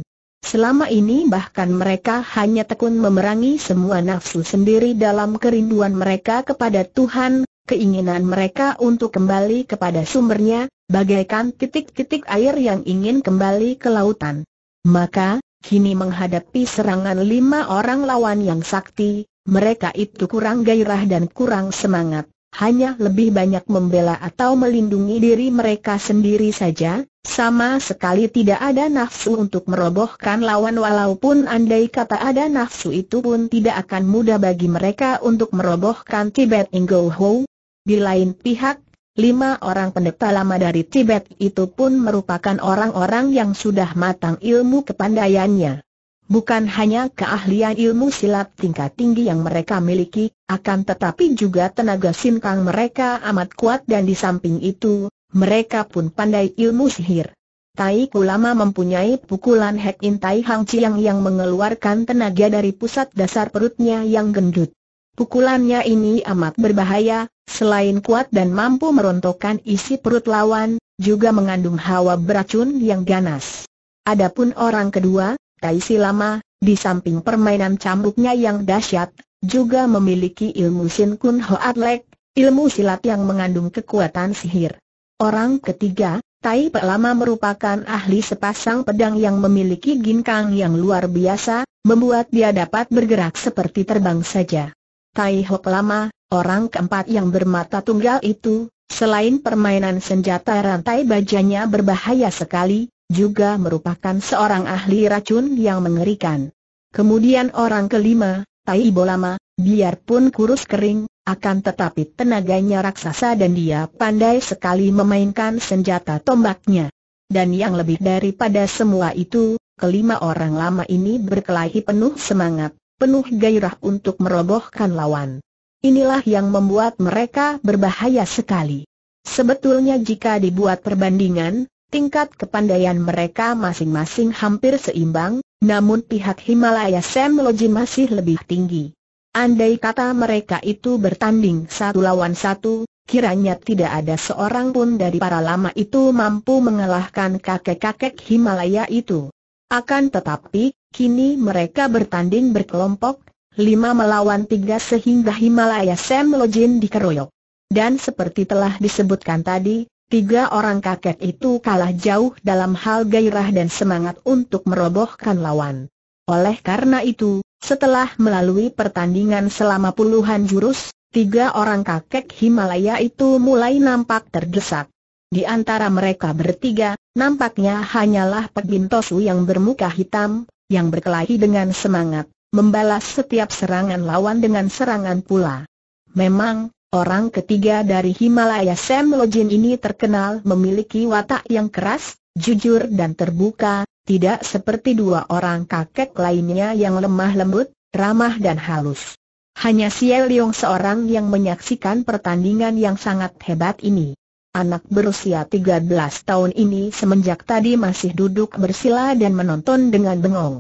Selama ini bahkan mereka hanya tekun memerangi semua nafsu sendiri dalam kerinduan mereka kepada Tuhan, keinginan mereka untuk kembali kepada sumbernya, bagaikan titik-titik air yang ingin kembali ke lautan. Maka, kini menghadapi serangan lima orang lawan yang sakti, mereka itu kurang gairah dan kurang semangat hanya lebih banyak membela atau melindungi diri mereka sendiri saja, sama sekali tidak ada nafsu untuk merobohkan lawan walaupun andai kata ada nafsu itu pun tidak akan mudah bagi mereka untuk merobohkan Tibet Ingo Ho. Di lain pihak, Lima orang pendeta lama dari Tibet itu pun merupakan orang-orang yang sudah matang ilmu kepandaiannya. Bukan hanya keahlian ilmu silat tingkat tinggi yang mereka miliki, akan tetapi juga tenaga sinkang mereka amat kuat dan di samping itu, mereka pun pandai ilmu sihir. Tai Kulama mempunyai pukulan Hek In Tai Hang Chiang yang mengeluarkan tenaga dari pusat dasar perutnya yang gendut. Pukulannya ini amat berbahaya, selain kuat dan mampu merontokkan isi perut lawan, juga mengandung hawa beracun yang ganas. Adapun orang kedua, Tai Si Lama, di samping permainan cambuknya yang dahsyat, juga memiliki ilmu Sin Kun Hoat Lek, ilmu silat yang mengandung kekuatan sihir. Orang ketiga, Tai pe Lama merupakan ahli sepasang pedang yang memiliki ginkang yang luar biasa, membuat dia dapat bergerak seperti terbang saja. Tai Pe Lama, orang keempat yang bermata tunggal itu, selain permainan senjata rantai bajanya berbahaya sekali, juga merupakan seorang ahli racun yang mengerikan. Kemudian orang kelima, Tai Bolama, biarpun kurus kering, akan tetapi tenaganya raksasa dan dia pandai sekali memainkan senjata tombaknya. Dan yang lebih daripada semua itu, kelima orang lama ini berkelahi penuh semangat, penuh gairah untuk merobohkan lawan. Inilah yang membuat mereka berbahaya sekali. Sebetulnya jika dibuat perbandingan, Tingkat kepandaian mereka masing-masing hampir seimbang, namun pihak Himalaya Sam Lojin masih lebih tinggi. Andai kata mereka itu bertanding satu lawan satu, kiranya tidak ada seorang pun dari para lama itu mampu mengalahkan kakek-kakek Himalaya itu. Akan tetapi, kini mereka bertanding berkelompok, lima melawan tiga sehingga Himalaya Sam Lojin dikeroyok. Dan seperti telah disebutkan tadi, Tiga orang kakek itu kalah jauh dalam hal gairah dan semangat untuk merobohkan lawan. Oleh karena itu, setelah melalui pertandingan selama puluhan jurus, tiga orang kakek Himalaya itu mulai nampak terdesak. Di antara mereka bertiga, nampaknya hanyalah pegintosu yang bermuka hitam, yang berkelahi dengan semangat, membalas setiap serangan lawan dengan serangan pula. Memang, Orang ketiga dari Himalaya Sam Lojin ini terkenal memiliki watak yang keras, jujur dan terbuka, tidak seperti dua orang kakek lainnya yang lemah lembut, ramah dan halus. Hanya Xie Leong seorang yang menyaksikan pertandingan yang sangat hebat ini. Anak berusia 13 tahun ini semenjak tadi masih duduk bersila dan menonton dengan bengong.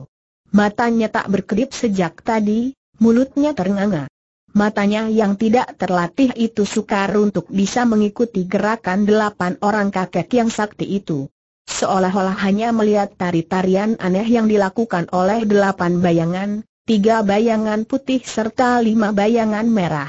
Matanya tak berkedip sejak tadi, mulutnya terengah-engah matanya yang tidak terlatih itu sukar untuk bisa mengikuti gerakan delapan orang kakek yang sakti itu. Seolah-olah hanya melihat tari-tarian aneh yang dilakukan oleh delapan bayangan, tiga bayangan putih serta lima bayangan merah.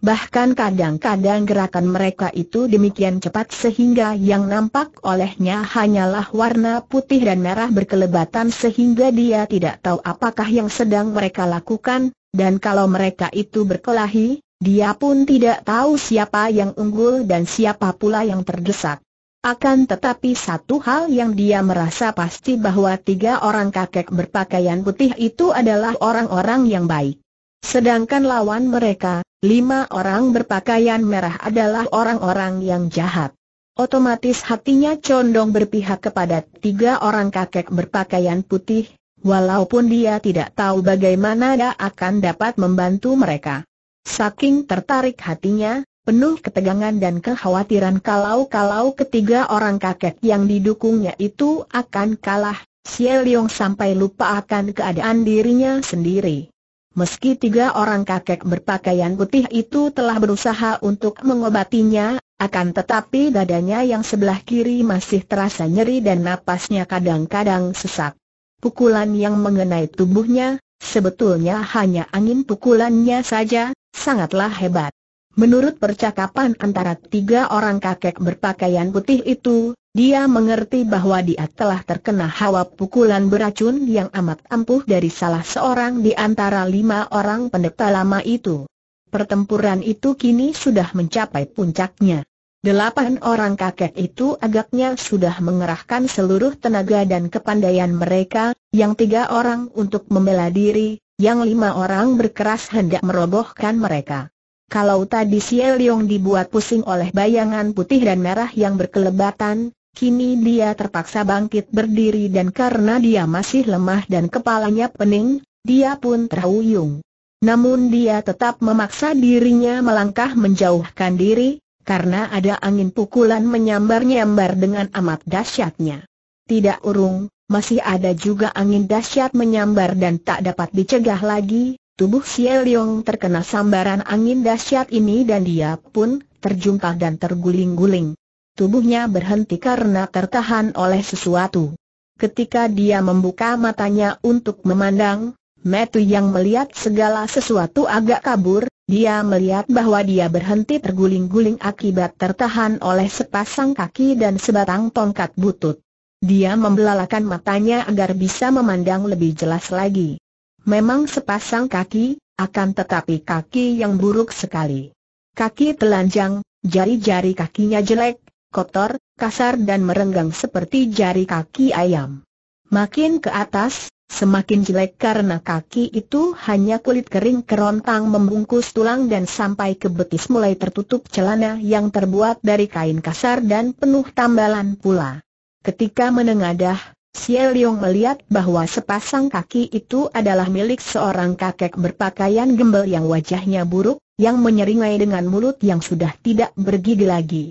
Bahkan kadang-kadang gerakan mereka itu demikian cepat sehingga yang nampak olehnya hanyalah warna putih dan merah berkelebatan sehingga dia tidak tahu apakah yang sedang mereka lakukan, dan kalau mereka itu berkelahi, dia pun tidak tahu siapa yang unggul dan siapa pula yang terdesak. Akan tetapi satu hal yang dia merasa pasti bahwa tiga orang kakek berpakaian putih itu adalah orang-orang yang baik. Sedangkan lawan mereka, lima orang berpakaian merah adalah orang-orang yang jahat. Otomatis hatinya condong berpihak kepada tiga orang kakek berpakaian putih, Walaupun dia tidak tahu bagaimana dia akan dapat membantu mereka. Saking tertarik hatinya, penuh ketegangan dan kekhawatiran kalau-kalau ketiga orang kakek yang didukungnya itu akan kalah, Xie Liong sampai lupa akan keadaan dirinya sendiri. Meski tiga orang kakek berpakaian putih itu telah berusaha untuk mengobatinya, akan tetapi dadanya yang sebelah kiri masih terasa nyeri dan napasnya kadang-kadang sesak. Pukulan yang mengenai tubuhnya, sebetulnya hanya angin pukulannya saja, sangatlah hebat. Menurut percakapan antara tiga orang kakek berpakaian putih itu, dia mengerti bahwa dia telah terkena hawa pukulan beracun yang amat ampuh dari salah seorang di antara lima orang pendeta lama itu. Pertempuran itu kini sudah mencapai puncaknya. Delapan orang kakek itu agaknya sudah mengerahkan seluruh tenaga dan kepandaian mereka, yang tiga orang untuk membela diri, yang lima orang berkeras hendak merobohkan mereka. Kalau tadi Xie Leong dibuat pusing oleh bayangan putih dan merah yang berkelebatan, Kini dia terpaksa bangkit berdiri dan karena dia masih lemah dan kepalanya pening, dia pun terhuyung. Namun dia tetap memaksa dirinya melangkah menjauhkan diri, karena ada angin pukulan menyambar-nyambar dengan amat dahsyatnya. Tidak urung, masih ada juga angin dahsyat menyambar dan tak dapat dicegah lagi, tubuh Xie Yong terkena sambaran angin dahsyat ini dan dia pun terjungkal dan terguling-guling. Tubuhnya berhenti karena tertahan oleh sesuatu. Ketika dia membuka matanya untuk memandang, Metu yang melihat segala sesuatu agak kabur, dia melihat bahwa dia berhenti terguling-guling akibat tertahan oleh sepasang kaki dan sebatang tongkat butut. Dia membelalakan matanya agar bisa memandang lebih jelas lagi. Memang sepasang kaki, akan tetapi kaki yang buruk sekali. Kaki telanjang, jari-jari kakinya jelek, kotor, kasar dan merenggang seperti jari kaki ayam. Makin ke atas, Semakin jelek karena kaki itu hanya kulit kering kerontang membungkus tulang dan sampai ke betis mulai tertutup celana yang terbuat dari kain kasar dan penuh tambalan pula. Ketika menengadah, Xie Yong melihat bahwa sepasang kaki itu adalah milik seorang kakek berpakaian gembel yang wajahnya buruk, yang menyeringai dengan mulut yang sudah tidak bergigi lagi.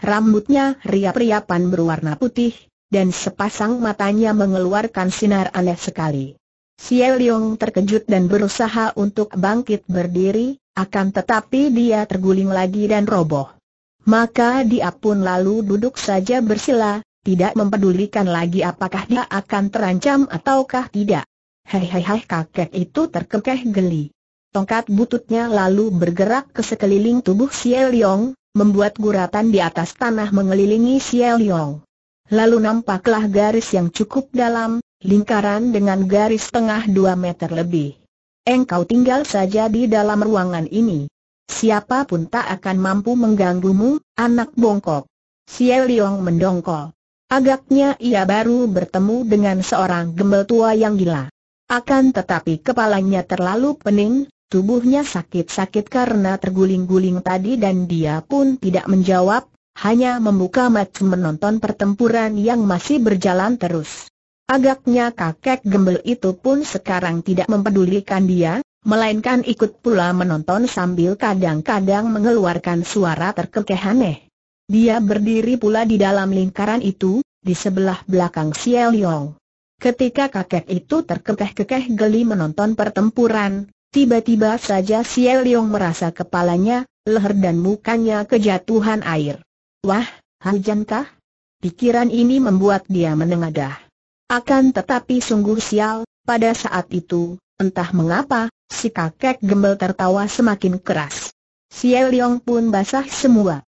Rambutnya riap-riapan berwarna putih, dan sepasang matanya mengeluarkan sinar aneh sekali. Xie Liong terkejut dan berusaha untuk bangkit berdiri, akan tetapi dia terguling lagi dan roboh. Maka dia pun lalu duduk saja bersila, tidak mempedulikan lagi apakah dia akan terancam ataukah tidak. Hehehe kakek itu terkekeh geli. Tongkat bututnya lalu bergerak ke sekeliling tubuh Xie Liong, membuat guratan di atas tanah mengelilingi Xie Liong lalu nampaklah garis yang cukup dalam, lingkaran dengan garis tengah dua meter lebih. Engkau tinggal saja di dalam ruangan ini. Siapapun tak akan mampu mengganggumu, anak bongkok. Xie Liong mendongkol. Agaknya ia baru bertemu dengan seorang gembel tua yang gila. Akan tetapi kepalanya terlalu pening, tubuhnya sakit-sakit karena terguling-guling tadi dan dia pun tidak menjawab, hanya membuka mata menonton pertempuran yang masih berjalan terus. Agaknya kakek gembel itu pun sekarang tidak mempedulikan dia, melainkan ikut pula menonton sambil kadang-kadang mengeluarkan suara terkekeh aneh. Dia berdiri pula di dalam lingkaran itu, di sebelah belakang Xiao Yong. Ketika kakek itu terkekeh-kekeh geli menonton pertempuran, tiba-tiba saja Xiao Yong merasa kepalanya, leher dan mukanya kejatuhan air. Wah, hujankah? Pikiran ini membuat dia menengadah. Akan tetapi sungguh sial, pada saat itu, entah mengapa, si kakek gembel tertawa semakin keras. Xiao si pun basah semua.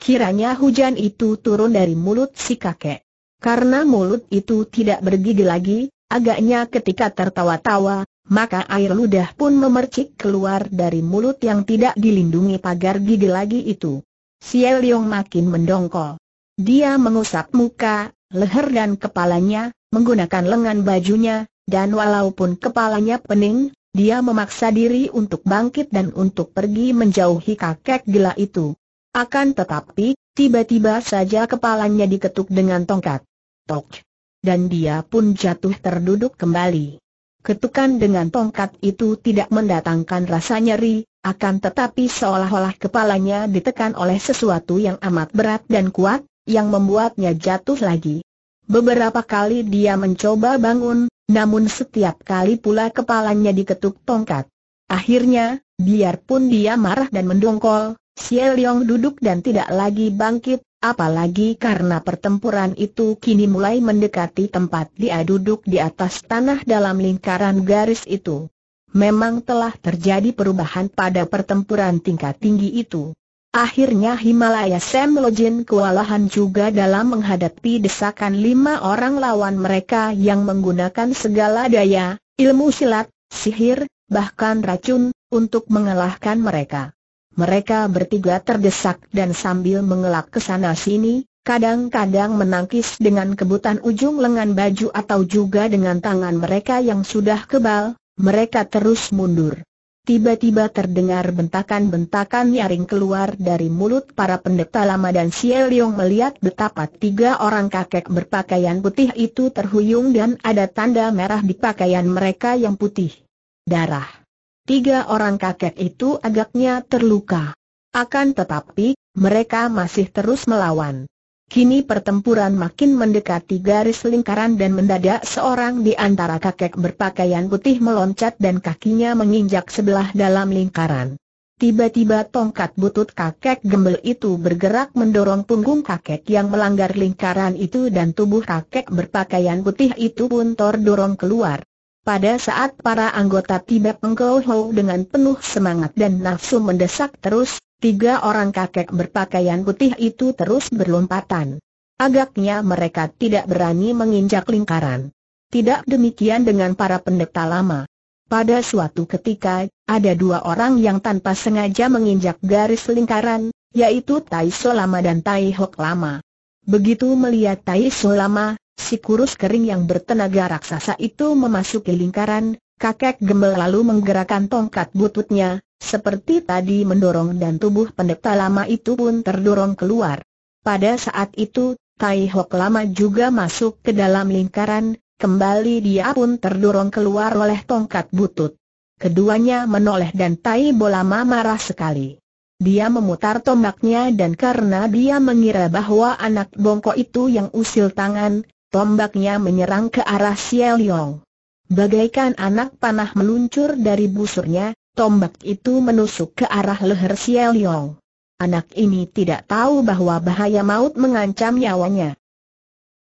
Kiranya hujan itu turun dari mulut si kakek. Karena mulut itu tidak bergigi lagi, agaknya ketika tertawa-tawa, maka air ludah pun memercik keluar dari mulut yang tidak dilindungi pagar gigi lagi itu. Xie Liong makin mendongkol. Dia mengusap muka, leher dan kepalanya, menggunakan lengan bajunya, dan walaupun kepalanya pening, dia memaksa diri untuk bangkit dan untuk pergi menjauhi kakek gila itu. Akan tetapi, tiba-tiba saja kepalanya diketuk dengan tongkat. Tok. Dan dia pun jatuh terduduk kembali. Ketukan dengan tongkat itu tidak mendatangkan rasa nyeri, akan tetapi seolah-olah kepalanya ditekan oleh sesuatu yang amat berat dan kuat, yang membuatnya jatuh lagi. Beberapa kali dia mencoba bangun, namun setiap kali pula kepalanya diketuk tongkat. Akhirnya, biarpun dia marah dan mendongkol, Xie Liong duduk dan tidak lagi bangkit, apalagi karena pertempuran itu kini mulai mendekati tempat dia duduk di atas tanah dalam lingkaran garis itu memang telah terjadi perubahan pada pertempuran tingkat tinggi itu. Akhirnya Himalaya Sam Lojin kewalahan juga dalam menghadapi desakan lima orang lawan mereka yang menggunakan segala daya, ilmu silat, sihir, bahkan racun, untuk mengalahkan mereka. Mereka bertiga terdesak dan sambil mengelak ke sana sini, kadang-kadang menangkis dengan kebutan ujung lengan baju atau juga dengan tangan mereka yang sudah kebal, mereka terus mundur. Tiba-tiba terdengar bentakan-bentakan nyaring keluar dari mulut para pendeta lama dan Xie Liong melihat betapa tiga orang kakek berpakaian putih itu terhuyung dan ada tanda merah di pakaian mereka yang putih. Darah. Tiga orang kakek itu agaknya terluka. Akan tetapi, mereka masih terus melawan. Kini pertempuran makin mendekati garis lingkaran dan mendadak seorang di antara kakek berpakaian putih meloncat dan kakinya menginjak sebelah dalam lingkaran. Tiba-tiba tongkat butut kakek gembel itu bergerak mendorong punggung kakek yang melanggar lingkaran itu dan tubuh kakek berpakaian putih itu pun terdorong keluar. Pada saat para anggota tiba Pengkau dengan penuh semangat dan nafsu mendesak terus, Tiga orang kakek berpakaian putih itu terus berlompatan. Agaknya mereka tidak berani menginjak lingkaran. Tidak demikian dengan para pendeta lama. Pada suatu ketika, ada dua orang yang tanpa sengaja menginjak garis lingkaran, yaitu Tai So Lama dan Tai Hok Lama. Begitu melihat Tai So Lama, si kurus kering yang bertenaga raksasa itu memasuki lingkaran, kakek gembel lalu menggerakkan tongkat bututnya, seperti tadi mendorong dan tubuh pendeta lama itu pun terdorong keluar. Pada saat itu, Tai Hok lama juga masuk ke dalam lingkaran, kembali dia pun terdorong keluar oleh tongkat butut. Keduanya menoleh dan Tai Bolama marah sekali. Dia memutar tombaknya dan karena dia mengira bahwa anak bongkok itu yang usil tangan, tombaknya menyerang ke arah Xiao Long. Bagaikan anak panah meluncur dari busurnya, Tombak itu menusuk ke arah leher Siel Yong. Anak ini tidak tahu bahwa bahaya maut mengancam nyawanya.